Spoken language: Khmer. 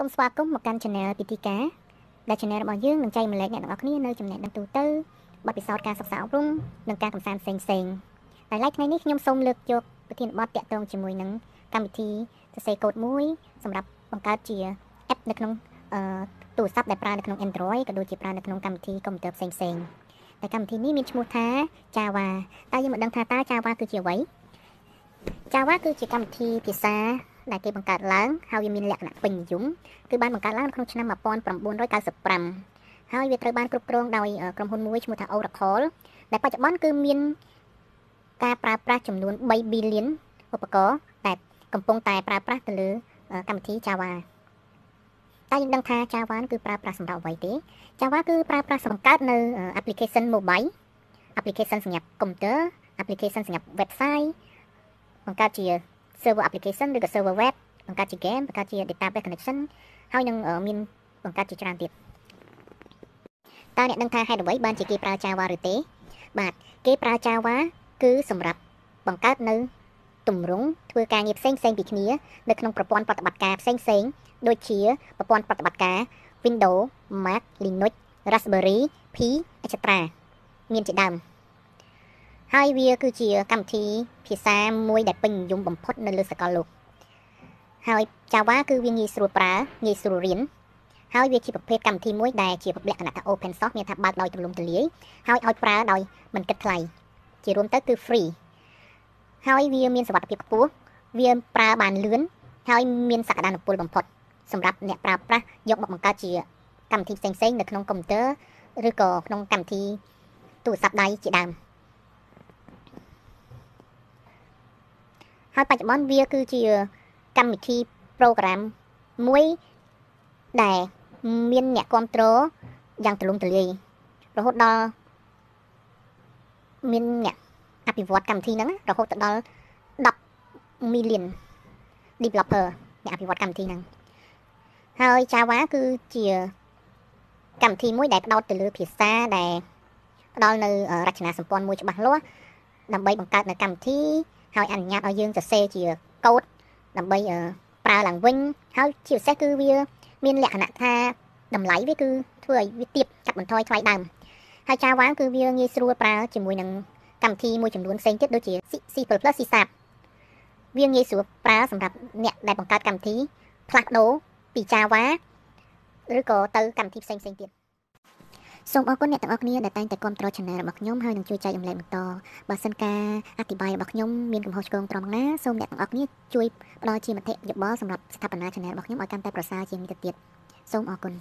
សូមស្វាគមន៍មកកាន់ Channel ពិធីការដែល Channel របស់យើងនឹងចែករំលែកអ្នកទាំងអស់គ្នានៅចំណេះដឹងទូទៅបទពិសោធន៍ការសិក្សាអប់រំនិងការកម្សាន្តផ្សេងផ្សេងតែឡៃថ្ងៃនេះខ្ញុំសូមលើកយកប្រធានបទតាក់ទងជាមួយនឹងកម្មវិធីសរសេរកូដមួយសម្រាប់បង្កើតជា app នៅក្នុងអឺទូរស័ព្ទដែលប្រើនៅក្នុង Android ក៏ដូចជាប្រើនៅក្នុងកម្មវិធីកុំព្យូទ័រផ្សេងផ្សេងតែកម្មវិធីនេះមានឈ្មោះថា Java តែយើងមិនដឹងថាតើ Java គឺជាអ្វី Java គឺជាកម្មវិធីភាសាដែលគេបង្កើតឡើងហើយវាមានលក្ខណៈពេញនិយមគឺបានបង្កើតឡើងក្នុងឆ្នាំ1995ហើយវាត្រូវបានគ្រប់គ្រងដោយក្រុមហ៊ុនមួយឈ្មោះថា Oracle ដែលបច្ចុប្បន្នគឺមានការប្រើប្រាស់ចំនួន3 billion ឧបករណ៍ដែលកំពុងតែប្រើប្រាស់ទៅលើកម្មវិធី Java តែយើងដឹងថា Java គឺប្រើប្រាស់សម្រាប់អ្វីទេ Java គឺប្រើប្រាស់សម្រាប់នៅ application mobile application សម្រាប់ computer application សម្រាប់ website បង្កើតជា server application ឬក៏ server web បង្កើតជា game បង្កើតជា database connection ហើយនឹងមានបង្កើតជាច្រើនទៀតតើអ្នកដឹងថាហេតុអ្វីបានជាគេ ប្រើ Java ឬទេ បាទគេប្រើ Java គឺសម្រាប់បង្កើតនៅទម្រង់ធ្វើការងារផ្សេងផ្សេងពីគ្នានៅក្នុងប្រព័ន្ធប្រតិបត្តិការផ្សេងផ្សេងដូចជាប្រព័ន្ធប្រតិបត្តិការ Windows Mac Linux Raspberry Pi អេចត្រាមានជាដើមហើយវា គឺជា កម្មវិធីភាសាមួយដែលពេញនិយមបំផុតនៅលើសកលលោកហើយ Java គឺវាងាយស្រួលប្រើងាយស្រួលរៀនហើយវាជាប្រភេទកម្មវិធីមួយដែលជាលក្ខណៈថា open source មានថាបើកដោយទំលំទូលាយហើយឲ្យប្រើដោយមិនគិតថ្លៃជារួមទៅគឺ free ហើយវាមានសុវត្ថិភាពខ្ពស់វា ប្រើបានលឿនហើយ មានសក្តានុពលបំផុត សម្រាប់អ្នកប្រើប្រាស់យកមកបង្កើតជា កម្មវិធីផ្សេងៗនៅក្នុងកុំព្យូទ័រឬក៏ក្នុងកម្មវិធីទូរស័ព្ទដៃជាដើម។ហើយបច្ចុប្បន្នវាគឺជាកម្មវិធី program មួយដែលមានអ្នកគ្រប់គ្រងយ៉ាងទូលំទូលាយរហូតដល់មានអ្នកអភិវឌ្ឍកម្មវិធីហ្នឹងរហូតទៅដល់10 million developer អ្នកអភិវឌ្ឍកម្មវិធីហ្នឹងហើយ Java គឺជាកម្មវិធីមួយដែលផ្ដោតទៅលើភាសាដែលផ្ដល់នៅរចនាសម្ព័ន្ធមួយច្បាស់លាស់ដើម្បីបង្កើតនៅកម្មវិធីហើយអនុញ្ញាតឲ្យយើងសរសេរជាកូដដើម្បីប្រើឡើងវិញហើយជាពិសេសគឺវា មានលក្ខណៈថាតម្លៃវាគឺធ្វើឲ្យវាទៀបកាត់បន្ថយថ្លៃដើមហើយចាវ៉ាគឺវាងាយស្រួលប្រើជាមួយនឹងកម្មវិធីមួយចំនួនផ្សេងទៀតដូចជា C++ C# វាងាយស្រួលប្រើសម្រាប់អ្នកដែលបង្កើតកម្មវិធីផ្លាស់ប្ដូរពី Java ឬក៏ទៅកម្មវិធីផ្សេងៗទៀតសូមអរគុណអ្នកទាំងអស់គ្នាដែលតែងតែគ្រប់គ្រងឆានែលរបស់ខ្ញុំហើយនឹងជួយចែកអំលែកបន្តបើសិនការអធិប្បាយរបស់ខ្ញុំមានកំហុសឆ្គងត្រង់ណាសូមអ្នកទាំងអស់គ្នាជួយផ្ដល់ជាមតិយោបល់សម្រាប់ស្ថាបនាឆានែលរបស់ខ្ញុំឲ្យកាន់តែ ប្រសើរជាងនេះទៅទៀតសូមអរគុណ